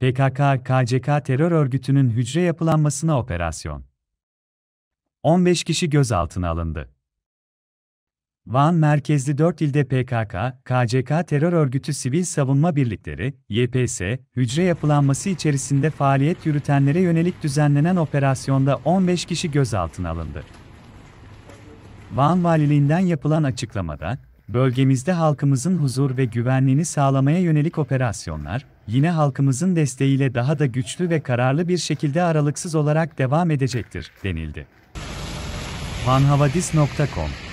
PKK-KCK terör örgütünün hücre yapılanmasına operasyon. 15 kişi gözaltına alındı. Van merkezli 4 ilde PKK, KCK terör örgütü sivil savunma birlikleri, YPS, hücre yapılanması içerisinde faaliyet yürütenlere yönelik düzenlenen operasyonda 15 kişi gözaltına alındı. Van Valiliğinden yapılan açıklamada, Bölgemizde halkımızın huzur ve güvenliğini sağlamaya yönelik operasyonlar, yine halkımızın desteğiyle daha da güçlü ve kararlı bir şekilde aralıksız olarak devam edecektir, denildi. panhavadis.com